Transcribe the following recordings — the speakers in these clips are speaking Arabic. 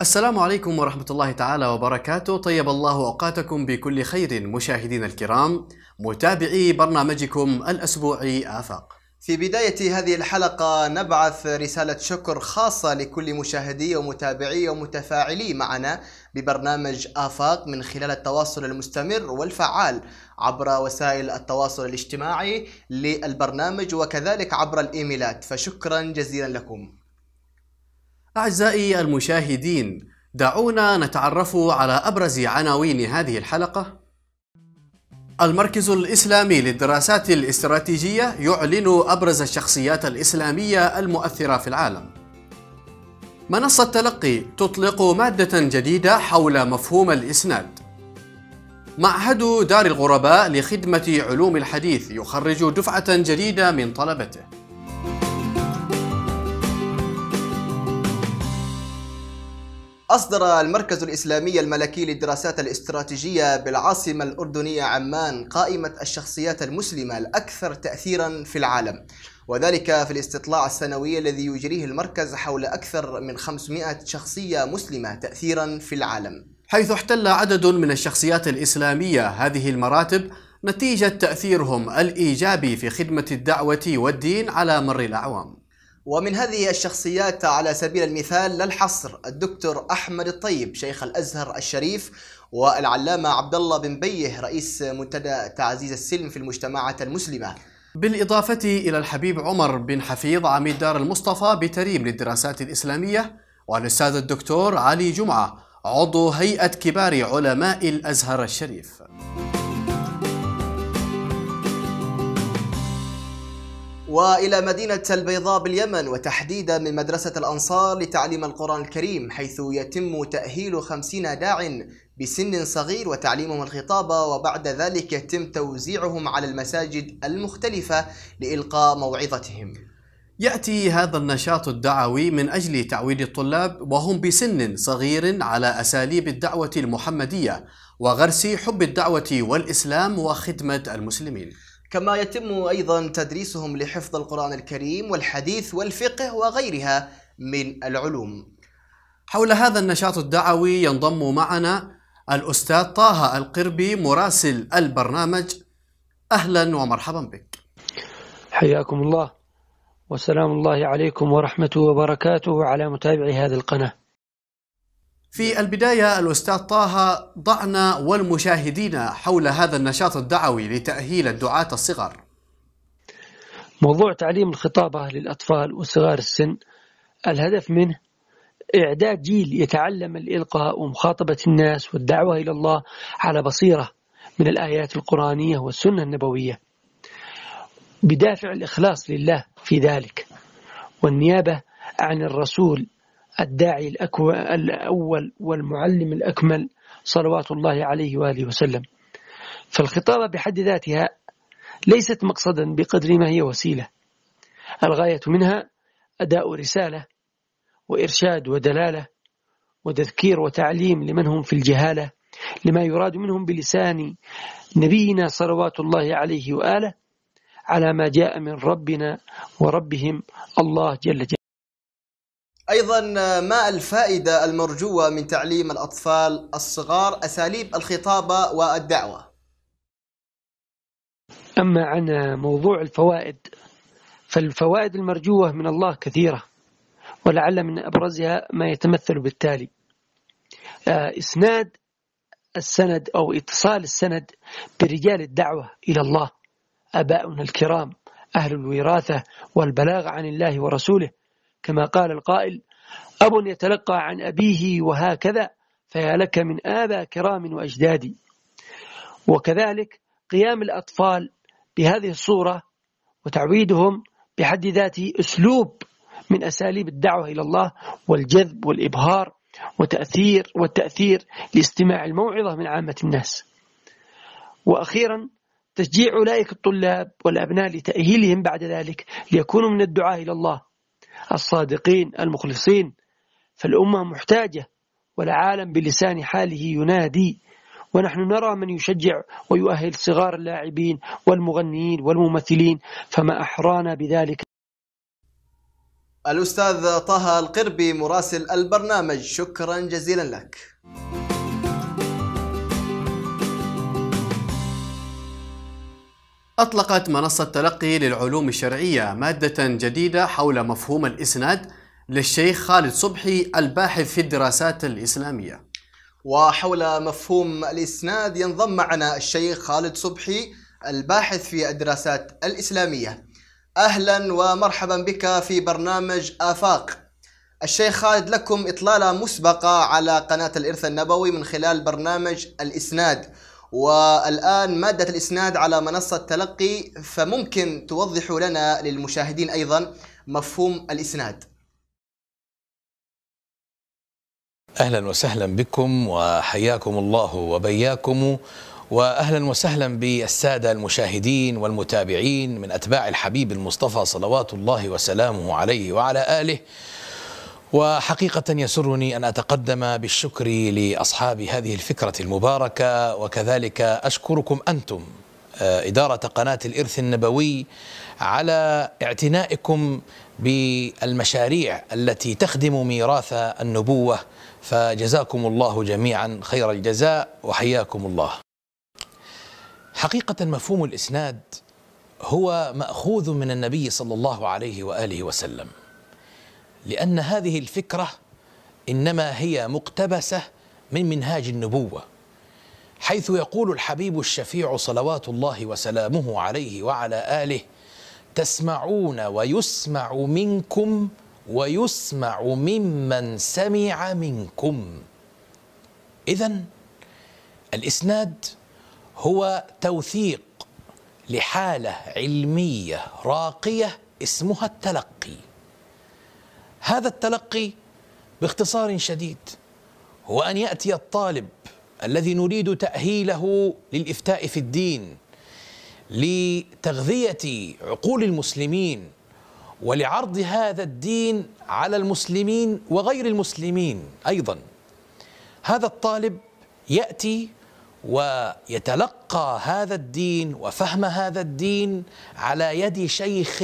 السلام عليكم ورحمة الله تعالى وبركاته طيب الله أوقاتكم بكل خير مشاهدين الكرام متابعي برنامجكم الأسبوعي آفاق في بداية هذه الحلقة نبعث رسالة شكر خاصة لكل مشاهدي ومتابعي ومتفاعلي معنا ببرنامج آفاق من خلال التواصل المستمر والفعال عبر وسائل التواصل الاجتماعي للبرنامج وكذلك عبر الإيميلات فشكرا جزيلا لكم أعزائي المشاهدين، دعونا نتعرف على أبرز عناوين هذه الحلقة. المركز الإسلامي للدراسات الاستراتيجية يعلن أبرز الشخصيات الإسلامية المؤثرة في العالم. منصة تلقي تطلق مادة جديدة حول مفهوم الإسناد. معهد دار الغرباء لخدمة علوم الحديث يخرج دفعة جديدة من طلبته. أصدر المركز الإسلامي الملكي للدراسات الاستراتيجية بالعاصمة الأردنية عمان قائمة الشخصيات المسلمة الأكثر تأثيرا في العالم وذلك في الاستطلاع السنوي الذي يجريه المركز حول أكثر من 500 شخصية مسلمة تأثيرا في العالم حيث احتل عدد من الشخصيات الإسلامية هذه المراتب نتيجة تأثيرهم الإيجابي في خدمة الدعوة والدين على مر الأعوام ومن هذه الشخصيات على سبيل المثال للحصر الدكتور أحمد الطيب شيخ الأزهر الشريف والعلامة عبد الله بن بيه رئيس منتدى تعزيز السلم في المجتمعات المسلمة بالإضافة إلى الحبيب عمر بن حفيظ عميد دار المصطفى بتريم للدراسات الإسلامية والأستاذ الدكتور علي جمعة عضو هيئة كبار علماء الأزهر الشريف والى مدينه البيضاء باليمن وتحديدا من مدرسه الانصار لتعليم القران الكريم حيث يتم تاهيل خمسين داع بسن صغير وتعليمهم الخطابه وبعد ذلك يتم توزيعهم على المساجد المختلفه لالقاء موعظتهم. ياتي هذا النشاط الدعوي من اجل تعويد الطلاب وهم بسن صغير على اساليب الدعوه المحمديه وغرس حب الدعوه والاسلام وخدمه المسلمين. كما يتم أيضا تدريسهم لحفظ القرآن الكريم والحديث والفقه وغيرها من العلوم حول هذا النشاط الدعوي ينضم معنا الأستاذ طه القربي مراسل البرنامج أهلا ومرحبا بك حياكم الله وسلام الله عليكم ورحمته وبركاته على متابعي هذه القناة في البداية الأستاذ طه ضعنا والمشاهدين حول هذا النشاط الدعوي لتأهيل الدعاة الصغر موضوع تعليم الخطابة للأطفال وصغار السن الهدف منه إعداد جيل يتعلم الإلقاء ومخاطبة الناس والدعوة إلى الله على بصيرة من الآيات القرآنية والسنة النبوية بدافع الإخلاص لله في ذلك والنيابة عن الرسول الداعي الأول والمعلم الأكمل صلوات الله عليه وآله وسلم فالخطابة بحد ذاتها ليست مقصدا بقدر ما هي وسيلة الغاية منها أداء رسالة وإرشاد ودلالة وتذكير وتعليم لمن هم في الجهالة لما يراد منهم بلسان نبينا صلوات الله عليه وآله على ما جاء من ربنا وربهم الله جل جلاله أيضا آه، ما الفائدة المرجوة من تعليم الأطفال الصغار أساليب الخطابة والدعوة؟ أما عن موضوع الفوائد فالفوائد المرجوة من الله كثيرة ولعل من أبرزها ما يتمثل بالتالي آه، إسناد السند أو اتصال السند برجال الدعوة إلى الله أباؤنا الكرام أهل الوراثة والبلاغ عن الله ورسوله كما قال القائل أب يتلقى عن أبيه وهكذا فيا لك من آبا كرام وأجدادي وكذلك قيام الأطفال بهذه الصورة وتعويدهم بحد ذاته أسلوب من أساليب الدعوة إلى الله والجذب والإبهار وتأثير والتأثير لاستماع الموعظة من عامة الناس وأخيرا تشجيع أولئك الطلاب والأبناء لتأهيلهم بعد ذلك ليكونوا من الدعاء إلى الله الصادقين المخلصين فالأمة محتاجة والعالم بلسان حاله ينادي ونحن نرى من يشجع ويؤهل صغار اللاعبين والمغنيين والممثلين فما أحرانا بذلك الأستاذ طه القربي مراسل البرنامج شكرا جزيلا لك أطلقت منصة تلقي للعلوم الشرعية مادة جديدة حول مفهوم الإسناد للشيخ خالد صبحي الباحث في الدراسات الإسلامية وحول مفهوم الإسناد ينضم معنا الشيخ خالد صبحي الباحث في الدراسات الإسلامية أهلا ومرحبا بك في برنامج آفاق الشيخ خالد لكم إطلالة مسبقة على قناة الإرث النبوي من خلال برنامج الإسناد والآن مادة الإسناد على منصة تلقي فممكن توضح لنا للمشاهدين أيضا مفهوم الإسناد أهلا وسهلا بكم وحياكم الله وبياكم واهلا وسهلا بالساده المشاهدين والمتابعين من اتباع الحبيب المصطفى صلوات الله وسلامه عليه وعلى اله وحقيقة يسرني أن أتقدم بالشكر لأصحاب هذه الفكرة المباركة وكذلك أشكركم أنتم آه، إدارة قناة الإرث النبوي على اعتنائكم بالمشاريع التي تخدم ميراث النبوة فجزاكم الله جميعا خير الجزاء وحياكم الله حقيقة مفهوم الإسناد هو مأخوذ من النبي صلى الله عليه وآله وسلم لأن هذه الفكرة إنما هي مقتبسة من منهاج النبوة حيث يقول الحبيب الشفيع صلوات الله وسلامه عليه وعلى آله تسمعون ويسمع منكم ويسمع ممن سمع منكم إذا الإسناد هو توثيق لحالة علمية راقية اسمها التلقي هذا التلقي باختصار شديد هو ان ياتي الطالب الذي نريد تاهيله للافتاء في الدين لتغذيه عقول المسلمين ولعرض هذا الدين على المسلمين وغير المسلمين ايضا هذا الطالب ياتي ويتلقى هذا الدين وفهم هذا الدين على يد شيخ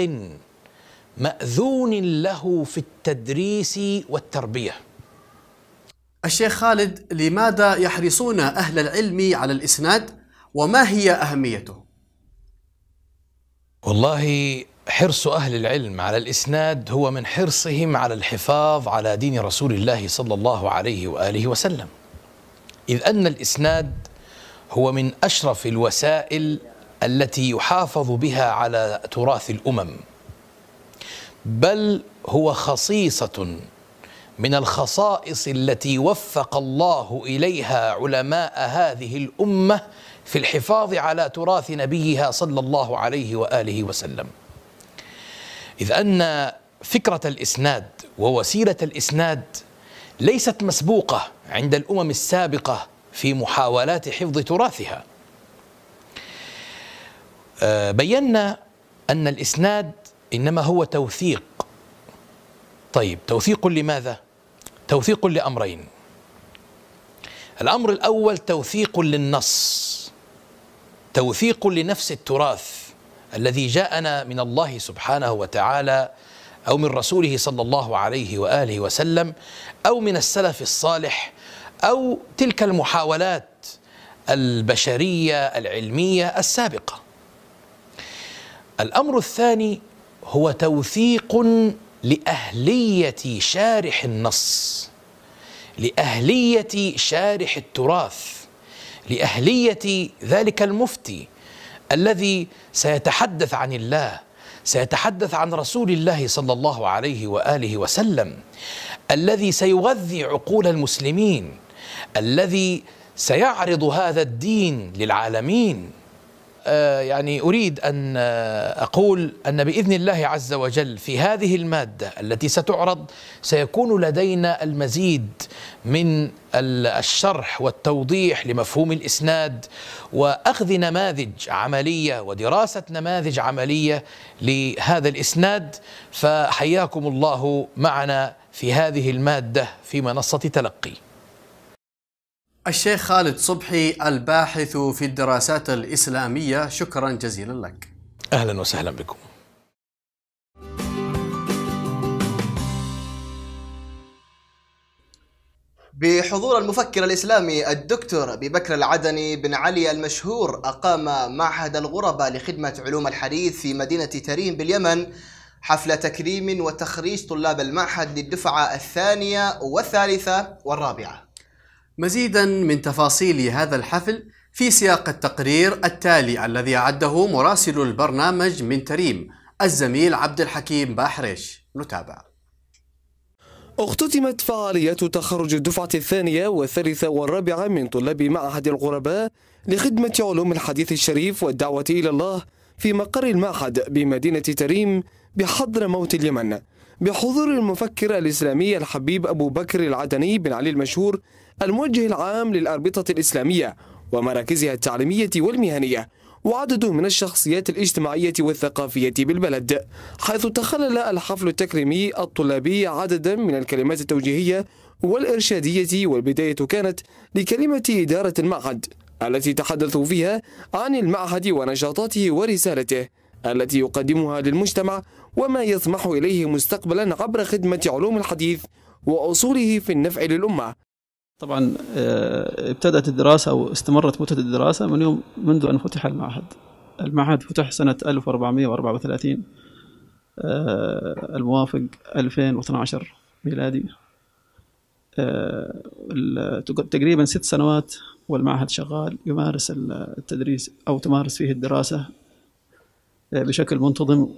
ماذون له في التدريس والتربيه الشيخ خالد لماذا يحرصون اهل العلم على الاسناد وما هي اهميته والله حرص اهل العلم على الاسناد هو من حرصهم على الحفاظ على دين رسول الله صلى الله عليه واله وسلم اذ ان الاسناد هو من اشرف الوسائل التي يحافظ بها على تراث الامم بل هو خصيصة من الخصائص التي وفق الله إليها علماء هذه الأمة في الحفاظ على تراث نبيها صلى الله عليه وآله وسلم إذ أن فكرة الإسناد ووسيلة الإسناد ليست مسبوقة عند الأمم السابقة في محاولات حفظ تراثها آه، بينا أن الإسناد إنما هو توثيق طيب توثيق لماذا؟ توثيق لأمرين الأمر الأول توثيق للنص توثيق لنفس التراث الذي جاءنا من الله سبحانه وتعالى أو من رسوله صلى الله عليه وآله وسلم أو من السلف الصالح أو تلك المحاولات البشرية العلمية السابقة الأمر الثاني هو توثيق لأهلية شارح النص لأهلية شارح التراث لأهلية ذلك المفتي الذي سيتحدث عن الله سيتحدث عن رسول الله صلى الله عليه واله وسلم الذي سيغذي عقول المسلمين الذي سيعرض هذا الدين للعالمين آه، يعني أريد أن آه، أقول أن بإذن الله عز وجل في هذه المادة التي ستعرض سيكون لدينا المزيد من الشرح والتوضيح لمفهوم الإسناد وأخذ نماذج عملية ودراسة نماذج عملية لهذا الإسناد فحياكم الله معنا في هذه المادة في منصة تلقي الشيخ خالد صبحي الباحث في الدراسات الإسلامية شكرا جزيلا لك أهلا وسهلا بكم بحضور المفكر الإسلامي الدكتور أبي بكر العدني بن علي المشهور أقام معهد الغرباء لخدمة علوم الحديث في مدينة تريم باليمن حفل تكريم وتخريج طلاب المعهد للدفعة الثانية والثالثة والرابعة مزيدا من تفاصيل هذا الحفل في سياق التقرير التالي الذي أعده مراسل البرنامج من تريم الزميل عبد الحكيم باحريش نتابع اختتمت فعاليات تخرج الدفعة الثانية والثالثة والرابعة من طلاب معهد الغرباء لخدمة علوم الحديث الشريف والدعوة إلى الله في مقر المعهد بمدينة تريم بحضر موت اليمن بحضور المفكر الإسلامي الحبيب أبو بكر العدني بن علي المشهور الموجه العام للأربطة الإسلامية ومراكزها التعليمية والمهنية وعدد من الشخصيات الاجتماعية والثقافية بالبلد حيث تخلل الحفل التكريمي الطلابي عددا من الكلمات التوجيهية والإرشادية والبداية كانت لكلمة إدارة المعهد التي تحدثوا فيها عن المعهد ونشاطاته ورسالته التي يقدمها للمجتمع وما يطمح إليه مستقبلا عبر خدمة علوم الحديث وأصوله في النفع للأمة طبعا آه، ابتدأت الدراسة أو استمرت مدة الدراسة من يوم منذ أن فتح المعهد المعهد فتح سنة 1434 آه، الموافق 2012 ميلادي آه، تقريبا ست سنوات والمعهد شغال يمارس التدريس أو تمارس فيه الدراسة بشكل منتظم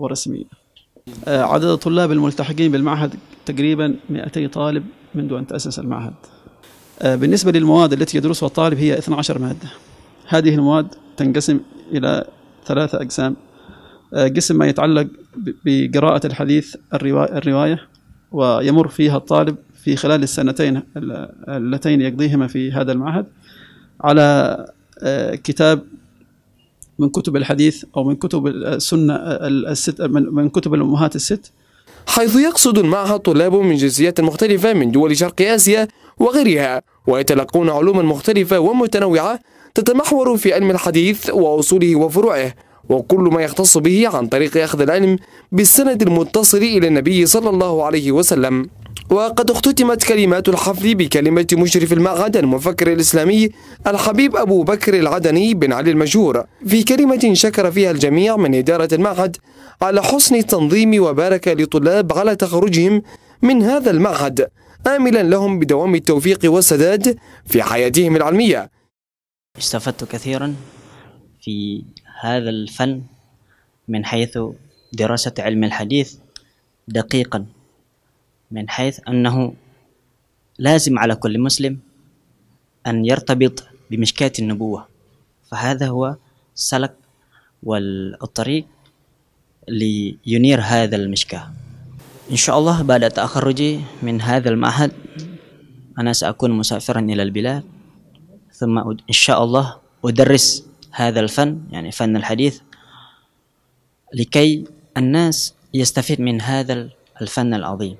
ورسمي آه، عدد الطلاب الملتحقين بالمعهد تقريبا 200 طالب منذ أن تأسس المعهد آه، بالنسبة للمواد التي يدرسها الطالب هي 12 مادة هذه المواد تنقسم إلى ثلاثة أقسام آه، قسم ما يتعلق بقراءة الحديث الرواية ويمر فيها الطالب في خلال السنتين اللتين يقضيهما في هذا المعهد على كتاب من كتب الحديث أو من كتب السنة الست من كتب الأمهات الست حيث يقصد المعهد طلاب من جنسيات مختلفة من دول شرق آسيا وغيرها ويتلقون علوما مختلفة ومتنوعة تتمحور في علم الحديث وأصوله وفروعه وكل ما يختص به عن طريق أخذ العلم بالسند المتصل إلى النبي صلى الله عليه وسلم وقد اختتمت كلمات الحفل بكلمة مشرف المعهد المفكر الإسلامي الحبيب أبو بكر العدني بن علي المشهور في كلمة شكر فيها الجميع من إدارة المعهد على حسن التنظيم وبارك لطلاب على تخرجهم من هذا المعهد آملا لهم بدوام التوفيق والسداد في حياتهم العلمية استفدت كثيرا في هذا الفن من حيث دراسة علم الحديث دقيقا من حيث أنه لازم على كل مسلم أن يرتبط بمشكاة النبوة فهذا هو السلك والطريق لينير هذا المشكاة إن شاء الله بعد تخرجي من هذا المعهد أنا سأكون مسافرا إلى البلاد ثم إن شاء الله أدرس هذا الفن يعني فن الحديث لكي الناس يستفيد من هذا الفن العظيم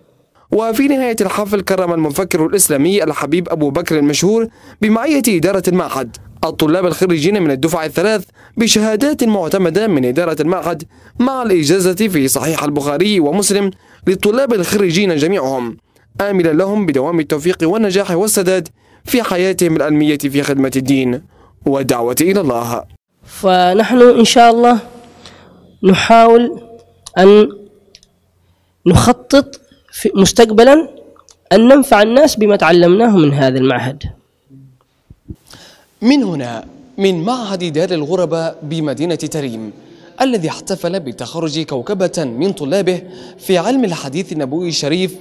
وفي نهاية الحفل كرم المفكر الإسلامي الحبيب أبو بكر المشهور بمعية إدارة المعهد الطلاب الخريجين من الدفعة الثلاث بشهادات معتمدة من إدارة المعهد مع الإجازة في صحيح البخاري ومسلم للطلاب الخريجين جميعهم آملا لهم بدوام التوفيق والنجاح والسداد في حياتهم العلمية في خدمة الدين والدعوة إلى الله فنحن إن شاء الله نحاول أن نخطط في مستقبلا أن ننفع الناس بما تعلمناه من هذا المعهد من هنا من معهد دار الغرباء بمدينة تريم الذي احتفل بتخرج كوكبة من طلابه في علم الحديث النبوي الشريف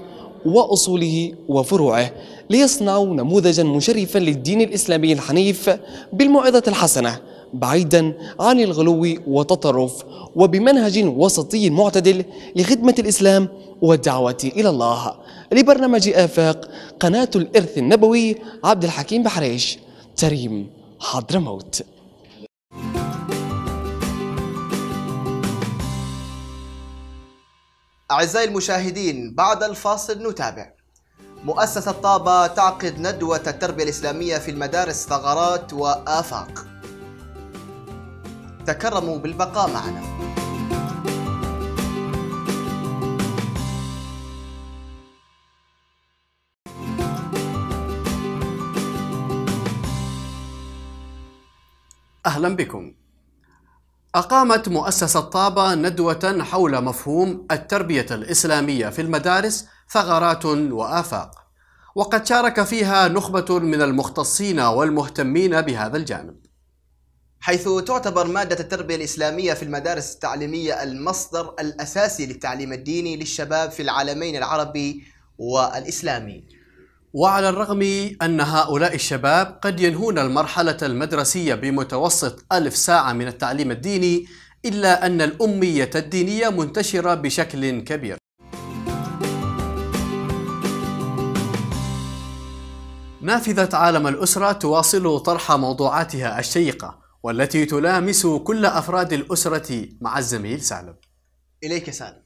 وأصوله وفروعه ليصنعوا نموذجا مشرفا للدين الإسلامي الحنيف بالموعظة الحسنة بعيدا عن الغلو والتطرف وبمنهج وسطي معتدل لخدمة الإسلام والدعوة إلى الله لبرنامج آفاق قناة الإرث النبوي عبد الحكيم بحريش تريم حضرموت أعزائي المشاهدين بعد الفاصل نتابع مؤسسة طابة تعقد ندوة التربية الإسلامية في المدارس ثغرات وآفاق تكرموا بالبقاء معنا أهلا بكم أقامت مؤسسة طابة ندوة حول مفهوم التربية الإسلامية في المدارس ثغرات وآفاق وقد شارك فيها نخبة من المختصين والمهتمين بهذا الجانب حيث تعتبر مادة التربية الإسلامية في المدارس التعليمية المصدر الأساسي للتعليم الديني للشباب في العالمين العربي والإسلامي. وعلى الرغم أن هؤلاء الشباب قد ينهون المرحلة المدرسية بمتوسط ألف ساعة من التعليم الديني إلا أن الأمية الدينية منتشرة بشكل كبير نافذة عالم الأسرة تواصل طرح موضوعاتها الشيقة والتي تلامس كل أفراد الأسرة مع الزميل سالم إليك سالم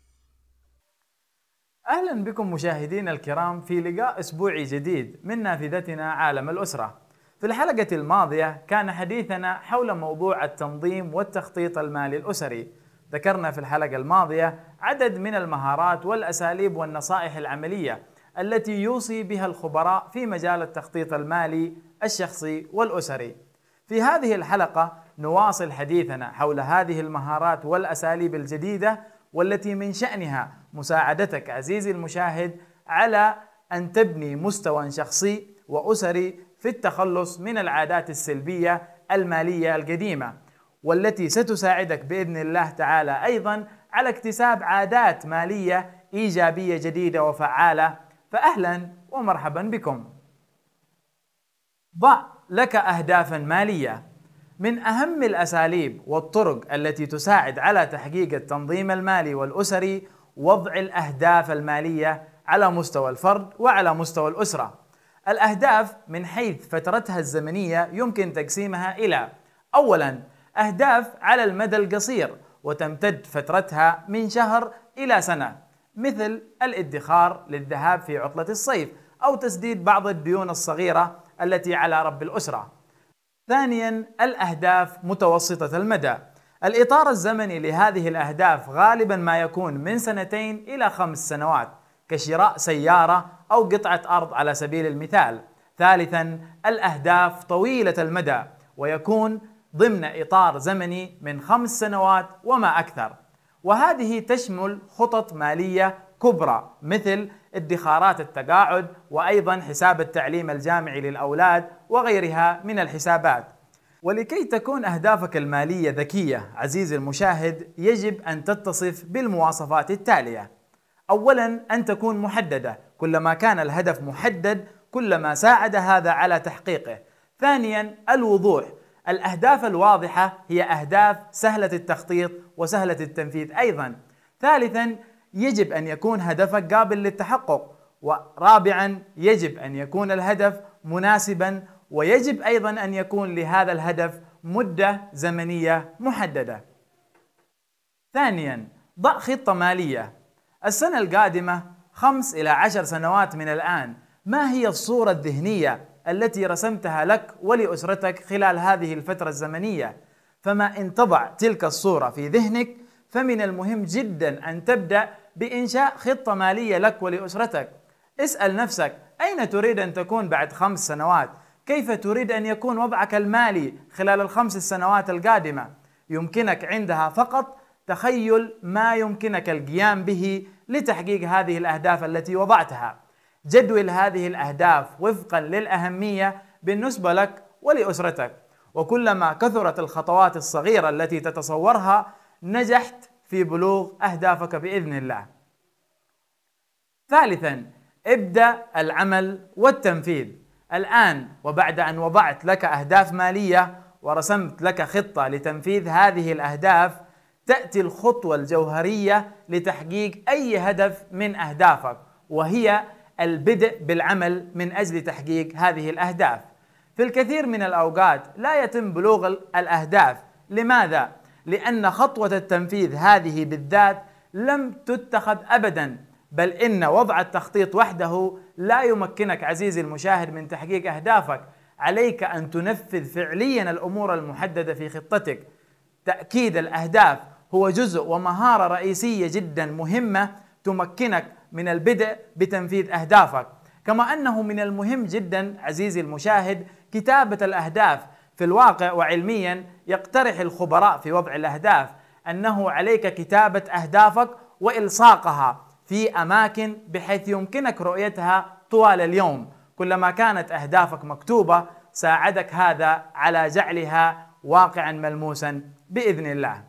أهلا بكم مشاهدين الكرام في لقاء أسبوعي جديد من نافذتنا عالم الأسرة في الحلقة الماضية كان حديثنا حول موضوع التنظيم والتخطيط المالي الأسري ذكرنا في الحلقة الماضية عدد من المهارات والأساليب والنصائح العملية التي يوصي بها الخبراء في مجال التخطيط المالي الشخصي والأسري في هذه الحلقة نواصل حديثنا حول هذه المهارات والأساليب الجديدة والتي من شأنها مساعدتك عزيزي المشاهد على أن تبني مستوى شخصي وأسري في التخلص من العادات السلبية المالية القديمة والتي ستساعدك بإذن الله تعالى أيضا على اكتساب عادات مالية إيجابية جديدة وفعالة فأهلا ومرحبا بكم ضع لك اهدافا ماليه من اهم الاساليب والطرق التي تساعد على تحقيق التنظيم المالي والاسري وضع الاهداف الماليه على مستوى الفرد وعلى مستوى الاسره. الاهداف من حيث فترتها الزمنيه يمكن تقسيمها الى اولا اهداف على المدى القصير وتمتد فترتها من شهر الى سنه مثل الادخار للذهاب في عطله الصيف او تسديد بعض الديون الصغيره التي على رب الأسرة ثانيا الأهداف متوسطة المدى الإطار الزمني لهذه الأهداف غالبا ما يكون من سنتين إلى خمس سنوات كشراء سيارة أو قطعة أرض على سبيل المثال ثالثا الأهداف طويلة المدى ويكون ضمن إطار زمني من خمس سنوات وما أكثر وهذه تشمل خطط مالية كبرى مثل ادخارات التقاعد وايضا حساب التعليم الجامعي للاولاد وغيرها من الحسابات. ولكي تكون اهدافك الماليه ذكيه عزيزي المشاهد يجب ان تتصف بالمواصفات التاليه. اولا ان تكون محدده، كلما كان الهدف محدد كلما ساعد هذا على تحقيقه. ثانيا الوضوح، الاهداف الواضحه هي اهداف سهله التخطيط وسهله التنفيذ ايضا. ثالثا يجب أن يكون هدفك قابل للتحقق ورابعا يجب أن يكون الهدف مناسبا ويجب أيضا أن يكون لهذا الهدف مدة زمنية محددة ثانيا ضع خطة مالية السنة القادمة خمس إلى عشر سنوات من الآن ما هي الصورة الذهنية التي رسمتها لك ولأسرتك خلال هذه الفترة الزمنية فما إن تضع تلك الصورة في ذهنك فمن المهم جدا أن تبدأ بإنشاء خطة مالية لك ولأسرتك اسأل نفسك أين تريد أن تكون بعد خمس سنوات؟ كيف تريد أن يكون وضعك المالي خلال الخمس السنوات القادمة؟ يمكنك عندها فقط تخيل ما يمكنك القيام به لتحقيق هذه الأهداف التي وضعتها جدول هذه الأهداف وفقا للأهمية بالنسبة لك ولأسرتك وكلما كثرت الخطوات الصغيرة التي تتصورها نجحت في بلوغ أهدافك بإذن الله ثالثا ابدأ العمل والتنفيذ الآن وبعد أن وضعت لك أهداف مالية ورسمت لك خطة لتنفيذ هذه الأهداف تأتي الخطوة الجوهرية لتحقيق أي هدف من أهدافك وهي البدء بالعمل من أجل تحقيق هذه الأهداف في الكثير من الأوقات لا يتم بلوغ الأهداف لماذا؟ لأن خطوة التنفيذ هذه بالذات لم تتخذ أبدا بل إن وضع التخطيط وحده لا يمكنك عزيزي المشاهد من تحقيق أهدافك عليك أن تنفذ فعليا الأمور المحددة في خطتك تأكيد الأهداف هو جزء ومهارة رئيسية جدا مهمة تمكنك من البدء بتنفيذ أهدافك كما أنه من المهم جدا عزيزي المشاهد كتابة الأهداف في الواقع وعلميا يقترح الخبراء في وضع الأهداف أنه عليك كتابة أهدافك وإلصاقها في أماكن بحيث يمكنك رؤيتها طوال اليوم كلما كانت أهدافك مكتوبة ساعدك هذا على جعلها واقعا ملموسا بإذن الله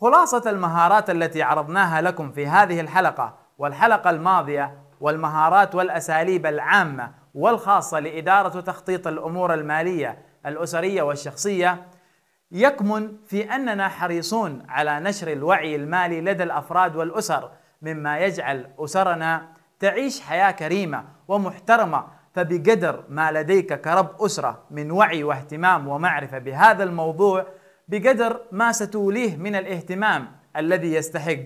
خلاصة المهارات التي عرضناها لكم في هذه الحلقة والحلقة الماضية والمهارات والأساليب العامة والخاصة لإدارة وتخطيط الأمور المالية الأسرية والشخصية يكمن في أننا حريصون على نشر الوعي المالي لدى الأفراد والأسر مما يجعل أسرنا تعيش حياة كريمة ومحترمة فبقدر ما لديك كرب أسرة من وعي واهتمام ومعرفة بهذا الموضوع بقدر ما ستوليه من الاهتمام الذي يستحق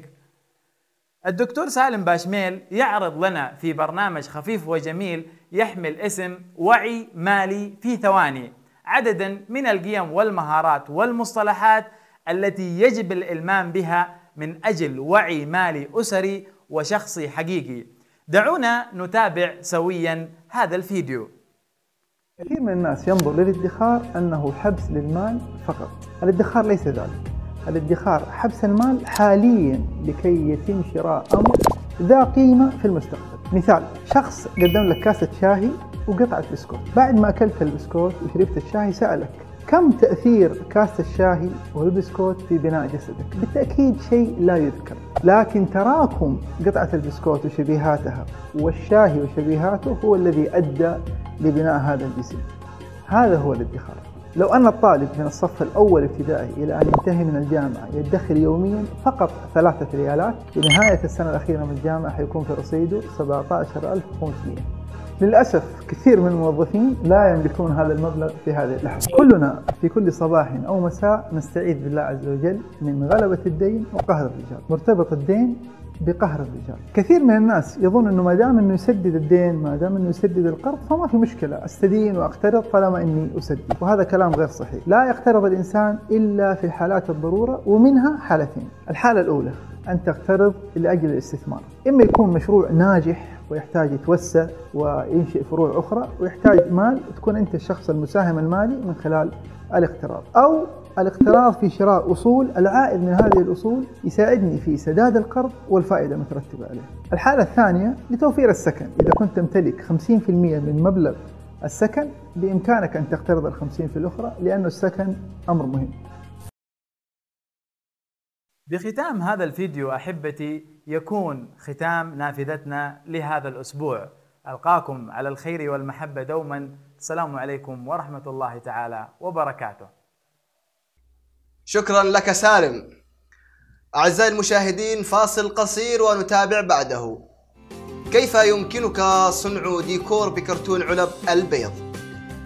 الدكتور سالم باشميل يعرض لنا في برنامج خفيف وجميل يحمل اسم وعي مالي في ثواني عددا من القيم والمهارات والمصطلحات التي يجب الالمام بها من اجل وعي مالي اسري وشخصي حقيقي. دعونا نتابع سويا هذا الفيديو. كثير من الناس ينظر للادخار انه حبس للمال فقط، الادخار ليس ذلك. الادخار حبس المال حاليا لكي يتم شراء امر ذا قيمه في المستقبل. مثال شخص قدم لك كاسه شاهي وقطعة بسكوت بعد ما أكلت البسكوت وشربت الشاي سألك كم تأثير كاسة الشاهي والبسكوت في بناء جسدك؟ بالتأكيد شيء لا يذكر لكن تراكم قطعة البسكوت وشبيهاتها والشاهي وشبيهاته هو الذي أدى لبناء هذا الجسم هذا هو الادخار لو أن الطالب من الصف الأول ابتدائي إلى أن ينتهي من الجامعة يدخر يوميا فقط ثلاثة ريالات بنهاية السنة الأخيرة من الجامعة حيكون في رصيده 17500 للأسف كثير من الموظفين لا يملكون هذا المبلغ في هذه اللحظة كلنا في كل صباح أو مساء نستعيذ بالله عز وجل من غلبة الدين وقهر الرجال مرتبط الدين بقهر الرجال كثير من الناس يظن أنه ما دام أنه يسدد الدين ما دام أنه يسدد القرض فما في مشكلة أستدين وأقترض طالما أني أسدد وهذا كلام غير صحيح لا يقترض الإنسان إلا في حالات الضرورة ومنها حالتين الحالة الأولى أن تقترض لأجل الاستثمار إما يكون مشروع ناجح ويحتاج يتوسع وينشئ فروع اخرى ويحتاج مال تكون انت الشخص المساهم المالي من خلال الاقتراض او الاقتراض في شراء اصول العائد من هذه الاصول يساعدني في سداد القرض والفائده المترتبه عليه. الحاله الثانيه لتوفير السكن، اذا كنت تمتلك 50% من مبلغ السكن بامكانك ان تقترض ال 50% الاخرى لانه السكن امر مهم. بختام هذا الفيديو احبتي يكون ختام نافذتنا لهذا الاسبوع القاكم على الخير والمحبه دوما السلام عليكم ورحمه الله تعالى وبركاته شكرا لك سالم اعزائي المشاهدين فاصل قصير ونتابع بعده كيف يمكنك صنع ديكور بكرتون علب البيض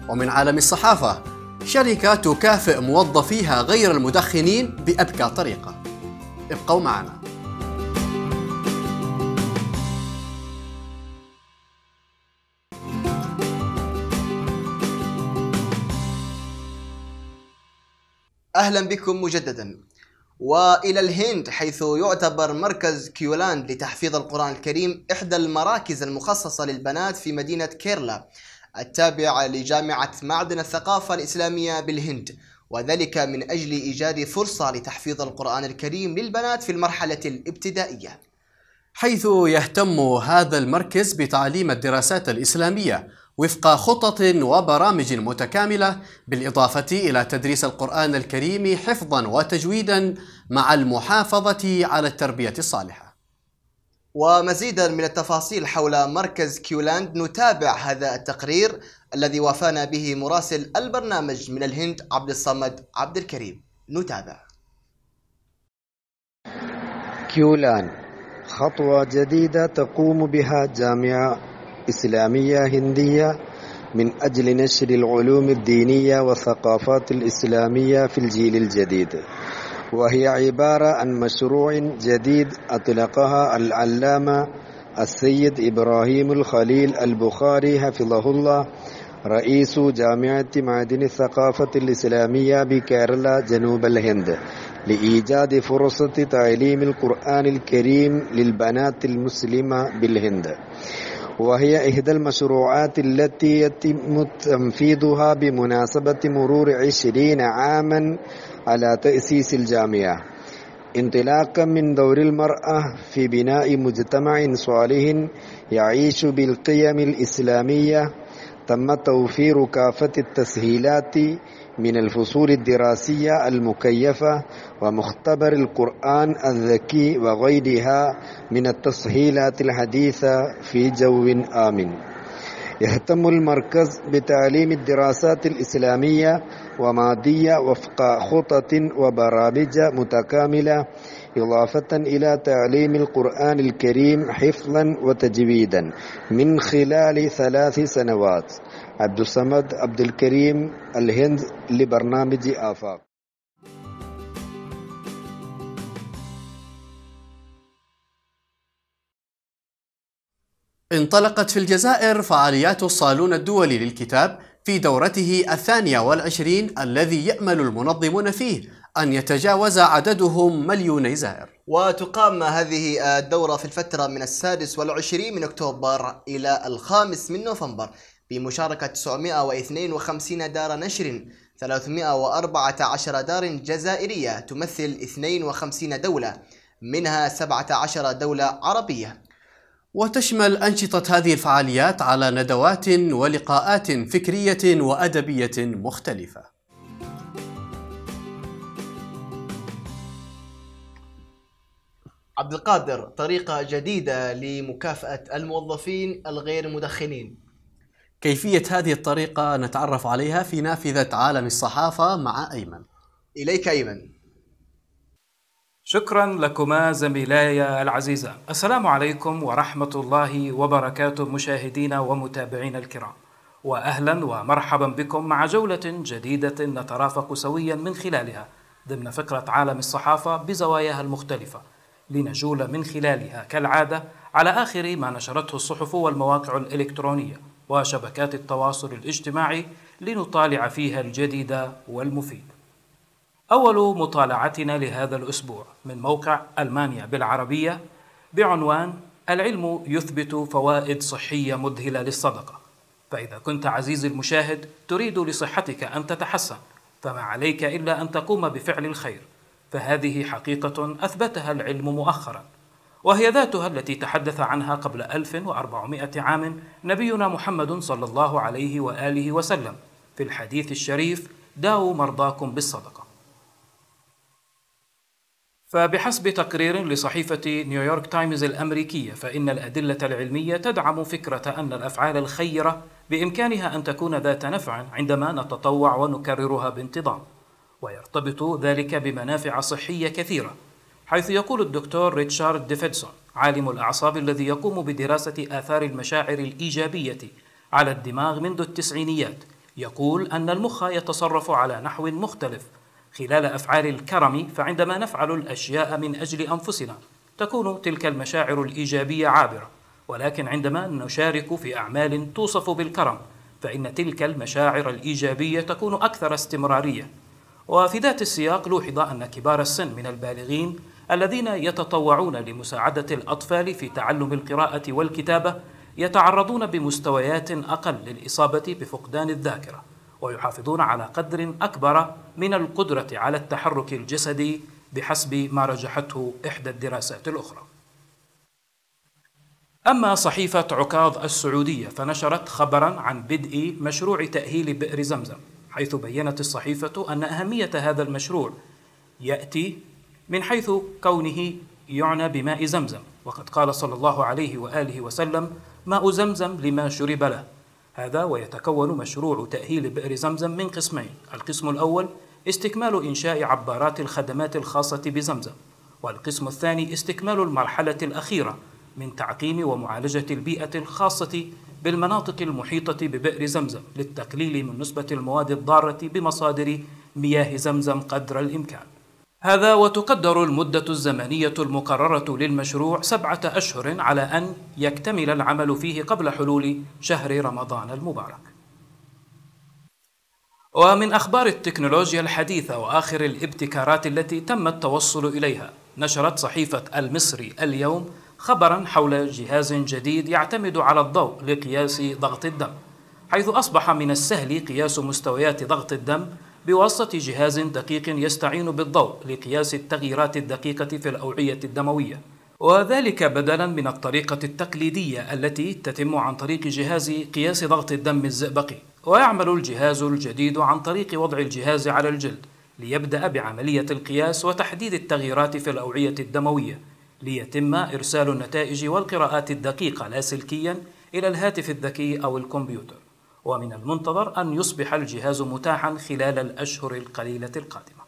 ومن عالم الصحافه شركه تكافئ موظفيها غير المدخنين بابكى طريقه ابقوا معنا أهلا بكم مجددا وإلى الهند حيث يعتبر مركز كيولاند لتحفيظ القرآن الكريم إحدى المراكز المخصصة للبنات في مدينة كيرلا التابعة لجامعة معدن الثقافة الإسلامية بالهند وذلك من أجل إيجاد فرصة لتحفيظ القرآن الكريم للبنات في المرحلة الابتدائية حيث يهتم هذا المركز بتعليم الدراسات الإسلامية وفق خطط وبرامج متكاملة بالإضافة إلى تدريس القرآن الكريم حفظا وتجويدا مع المحافظة على التربية الصالحة ومزيدا من التفاصيل حول مركز كيولاند نتابع هذا التقرير الذي وافانا به مراسل البرنامج من الهند عبد الصمد عبد الكريم نتابع كيولان خطوة جديدة تقوم بها جامعة إسلامية هندية من أجل نشر العلوم الدينية والثقافات الإسلامية في الجيل الجديد وهي عبارة عن مشروع جديد أطلقها العلامة السيد إبراهيم الخليل البخاري حفظه الله رئيس جامعة معدن الثقافة الإسلامية بكيرلا جنوب الهند لإيجاد فرصة تعليم القرآن الكريم للبنات المسلمة بالهند وهي إحدى المشروعات التي يتم تنفيذها بمناسبة مرور عشرين عاما على تأسيس الجامعة انطلاقا من دور المرأة في بناء مجتمع صالح يعيش بالقيم الإسلامية تم توفير كافة التسهيلات من الفصول الدراسية المكيفة ومختبر القرآن الذكي وغيرها من التسهيلات الحديثة في جو آمن يهتم المركز بتعليم الدراسات الإسلامية ومادية وفق خطط وبرامج متكاملة إضافة إلى تعليم القرآن الكريم حفظا وتجويدا من خلال ثلاث سنوات عبد الصمد عبد الكريم الهند لبرنامج آفاق انطلقت في الجزائر فعاليات الصالون الدولي للكتاب في دورته الثانية والعشرين الذي يأمل المنظمون فيه أن يتجاوز عددهم مليوني زائر وتقام هذه الدورة في الفترة من السادس والعشرين من أكتوبر إلى الخامس من نوفمبر بمشاركة 952 دار نشر 314 دار جزائرية تمثل 52 دولة منها 17 دولة عربية وتشمل أنشطة هذه الفعاليات على ندوات ولقاءات فكرية وأدبية مختلفة عبد القادر طريقة جديدة لمكافأة الموظفين الغير مدخنين كيفية هذه الطريقة نتعرف عليها في نافذة عالم الصحافة مع أيمن إليك أيمن شكرا لكما زميلاي العزيزة السلام عليكم ورحمة الله وبركاته مشاهدينا ومتابعينا الكرام وأهلا ومرحبا بكم مع جولة جديدة نترافق سويا من خلالها ضمن فكرة عالم الصحافة بزواياها المختلفة لنجول من خلالها كالعادة على آخر ما نشرته الصحف والمواقع الإلكترونية وشبكات التواصل الاجتماعي لنطالع فيها الجديد والمفيد. أول مطالعتنا لهذا الأسبوع من موقع ألمانيا بالعربية بعنوان العلم يثبت فوائد صحية مذهلة للصدقة. فإذا كنت عزيزي المشاهد تريد لصحتك أن تتحسن فما عليك إلا أن تقوم بفعل الخير فهذه حقيقة أثبتها العلم مؤخرا وهي ذاتها التي تحدث عنها قبل 1400 عام نبينا محمد صلى الله عليه وآله وسلم في الحديث الشريف داووا مرضاكم بالصدقة فبحسب تقرير لصحيفة نيويورك تايمز الأمريكية فإن الأدلة العلمية تدعم فكرة أن الأفعال الخيرة بإمكانها أن تكون ذات نفع عندما نتطوع ونكررها بانتظام ويرتبط ذلك بمنافع صحية كثيرة حيث يقول الدكتور ريتشارد ديفيدسون عالم الأعصاب الذي يقوم بدراسة آثار المشاعر الإيجابية على الدماغ منذ التسعينيات يقول أن المخ يتصرف على نحو مختلف خلال أفعال الكرم فعندما نفعل الأشياء من أجل أنفسنا تكون تلك المشاعر الإيجابية عابرة ولكن عندما نشارك في أعمال توصف بالكرم فإن تلك المشاعر الإيجابية تكون أكثر استمرارية وفي ذات السياق لوحظ أن كبار السن من البالغين الذين يتطوعون لمساعدة الأطفال في تعلم القراءة والكتابة يتعرضون بمستويات أقل للإصابة بفقدان الذاكرة ويحافظون على قدر أكبر من القدرة على التحرك الجسدي بحسب ما رجحته إحدى الدراسات الأخرى أما صحيفة عكاظ السعودية فنشرت خبرا عن بدء مشروع تأهيل بئر زمزم حيث بيّنت الصحيفة أن أهمية هذا المشروع يأتي من حيث كونه يعنى بماء زمزم وقد قال صلى الله عليه وآله وسلم ماء زمزم لما شرب له هذا ويتكون مشروع تأهيل بئر زمزم من قسمين القسم الأول استكمال إنشاء عبارات الخدمات الخاصة بزمزم والقسم الثاني استكمال المرحلة الأخيرة من تعقيم ومعالجة البيئة الخاصة بالمناطق المحيطة ببئر زمزم للتقليل من نسبة المواد الضارة بمصادر مياه زمزم قدر الإمكان هذا وتقدر المدة الزمنية المقررة للمشروع سبعة أشهر على أن يكتمل العمل فيه قبل حلول شهر رمضان المبارك. ومن أخبار التكنولوجيا الحديثة وآخر الابتكارات التي تم التوصل إليها، نشرت صحيفة المصري اليوم خبرا حول جهاز جديد يعتمد على الضوء لقياس ضغط الدم، حيث أصبح من السهل قياس مستويات ضغط الدم بواسطة جهاز دقيق يستعين بالضوء لقياس التغييرات الدقيقة في الأوعية الدموية وذلك بدلا من الطريقة التقليدية التي تتم عن طريق جهاز قياس ضغط الدم الزئبقي ويعمل الجهاز الجديد عن طريق وضع الجهاز على الجلد ليبدأ بعملية القياس وتحديد التغييرات في الأوعية الدموية ليتم إرسال النتائج والقراءات الدقيقة لاسلكيا إلى الهاتف الذكي أو الكمبيوتر ومن المنتظر أن يصبح الجهاز متاحا خلال الأشهر القليلة القادمة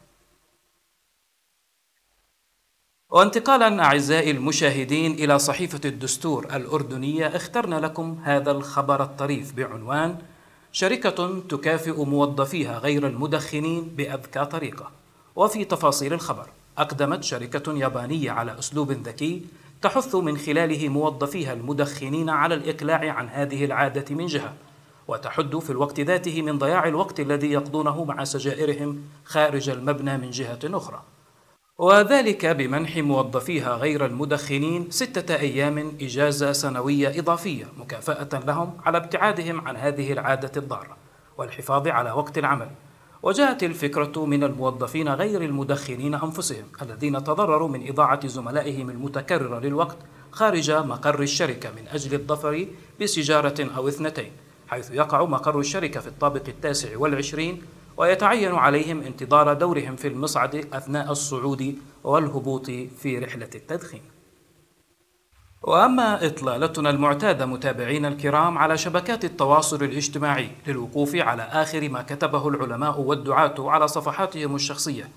وانتقالا أعزائي المشاهدين إلى صحيفة الدستور الأردنية اخترنا لكم هذا الخبر الطريف بعنوان شركة تكافئ موظفيها غير المدخنين بأذكى طريقة وفي تفاصيل الخبر أقدمت شركة يابانية على أسلوب ذكي تحث من خلاله موظفيها المدخنين على الإقلاع عن هذه العادة من جهة وتحد في الوقت ذاته من ضياع الوقت الذي يقضونه مع سجائرهم خارج المبنى من جهة أخرى وذلك بمنح موظفيها غير المدخنين ستة أيام إجازة سنوية إضافية مكافأة لهم على ابتعادهم عن هذه العادة الضارة والحفاظ على وقت العمل وجاءت الفكرة من الموظفين غير المدخنين أنفسهم الذين تضرروا من إضاعة زملائهم المتكررة للوقت خارج مقر الشركة من أجل الظفر بسجارة أو اثنتين حيث يقع مقر الشركة في الطابق التاسع والعشرين ويتعين عليهم انتظار دورهم في المصعد أثناء الصعود والهبوط في رحلة التدخين وأما إطلالتنا المعتادة متابعين الكرام على شبكات التواصل الاجتماعي للوقوف على آخر ما كتبه العلماء والدعاة على صفحاتهم الشخصية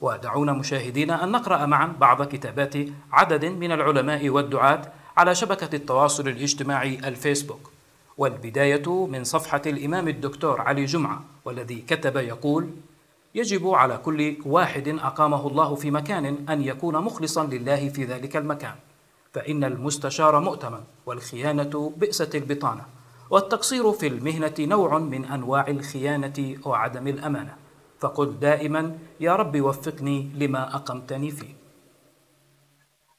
ودعونا مشاهدينا أن نقرأ معا بعض كتابات عدد من العلماء والدعاة على شبكة التواصل الاجتماعي الفيسبوك والبداية من صفحة الإمام الدكتور علي جمعة والذي كتب يقول يجب على كل واحد أقامه الله في مكان أن يكون مخلصا لله في ذلك المكان فإن المستشار مؤتمن والخيانة بئسة البطانة والتقصير في المهنة نوع من أنواع الخيانة وعدم الأمانة فقل دائما يا رب وفقني لما أقمتني فيه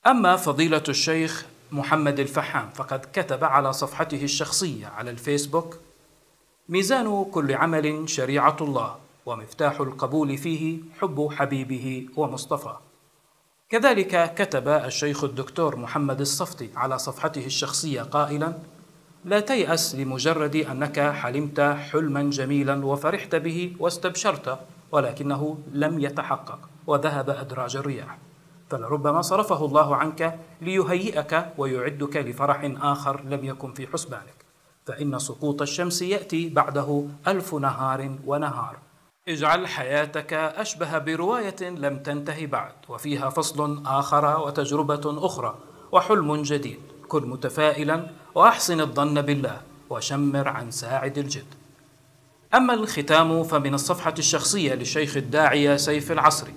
أما فضيلة الشيخ محمد الفحام فقد كتب على صفحته الشخصية على الفيسبوك ميزان كل عمل شريعة الله ومفتاح القبول فيه حب حبيبه ومصطفى كذلك كتب الشيخ الدكتور محمد الصفتي على صفحته الشخصية قائلا لا تيأس لمجرد أنك حلمت حلما جميلا وفرحت به واستبشرت ولكنه لم يتحقق وذهب أدراج الرياح فلربما صرفه الله عنك ليهيئك ويعدك لفرح آخر لم يكن في حسبانك فإن سقوط الشمس يأتي بعده ألف نهار ونهار اجعل حياتك أشبه برواية لم تنتهي بعد وفيها فصل آخر وتجربة أخرى وحلم جديد كن متفائلا وأحسن الظن بالله وشمر عن ساعد الجد أما الختام فمن الصفحة الشخصية للشيخ الداعية سيف العصري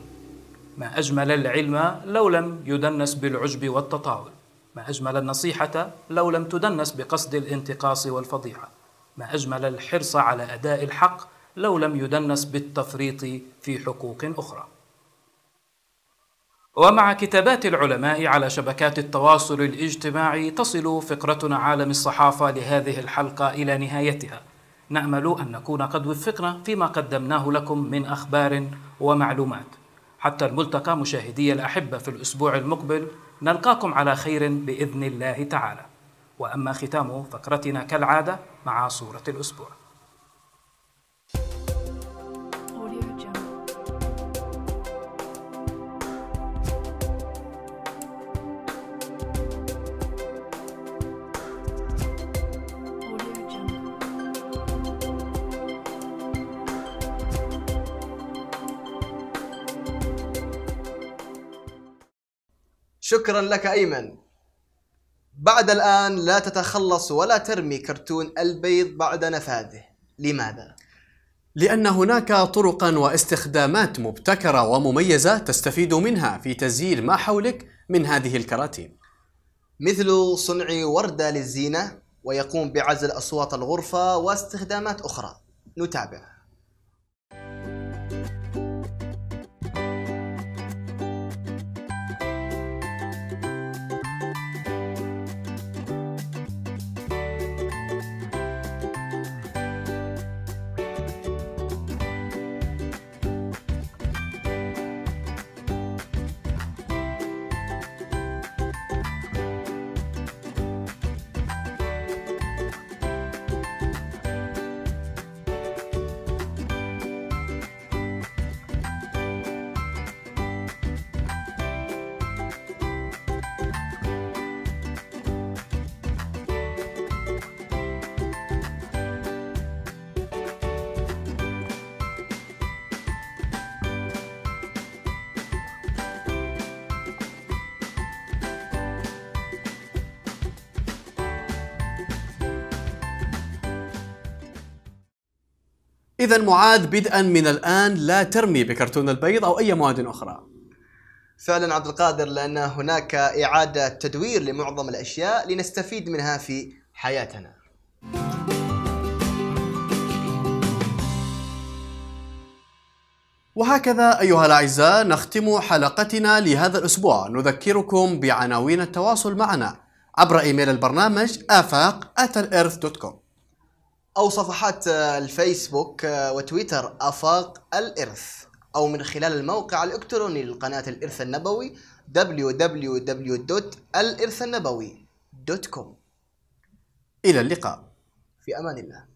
ما أجمل العلم لو لم يدنس بالعجب والتطاول ما أجمل النصيحة لو لم تدنس بقصد الانتقاص والفضيحة ما أجمل الحرص على أداء الحق لو لم يدنس بالتفريط في حقوق أخرى ومع كتابات العلماء على شبكات التواصل الاجتماعي تصل فقرتنا عالم الصحافة لهذه الحلقة إلى نهايتها نأمل أن نكون قد وفقنا فيما قدمناه لكم من أخبار ومعلومات حتى الملتقى مشاهدي الأحبة في الأسبوع المقبل نلقاكم على خير بإذن الله تعالى وأما ختام فقرتنا كالعادة مع صورة الأسبوع شكرا لك أيمن بعد الآن لا تتخلص ولا ترمي كرتون البيض بعد نفاذه لماذا؟ لأن هناك طرقا واستخدامات مبتكرة ومميزة تستفيد منها في تزيين ما حولك من هذه الكراتين مثل صنع وردة للزينة ويقوم بعزل أصوات الغرفة واستخدامات أخرى نتابع إذا معاذ بدءا من الآن لا ترمي بكرتون البيض أو أي مواد أخرى فعلا عبد القادر لأن هناك إعادة تدوير لمعظم الأشياء لنستفيد منها في حياتنا وهكذا أيها الأعزاء نختم حلقتنا لهذا الأسبوع نذكركم بعناوين التواصل معنا عبر إيميل البرنامج آفاق دوت كوم أو صفحات آه، الفيسبوك آه، وتويتر أفاق الإرث أو من خلال الموقع الإلكتروني لقناة الإرث النبوي www.الإرث إلى اللقاء في أمان الله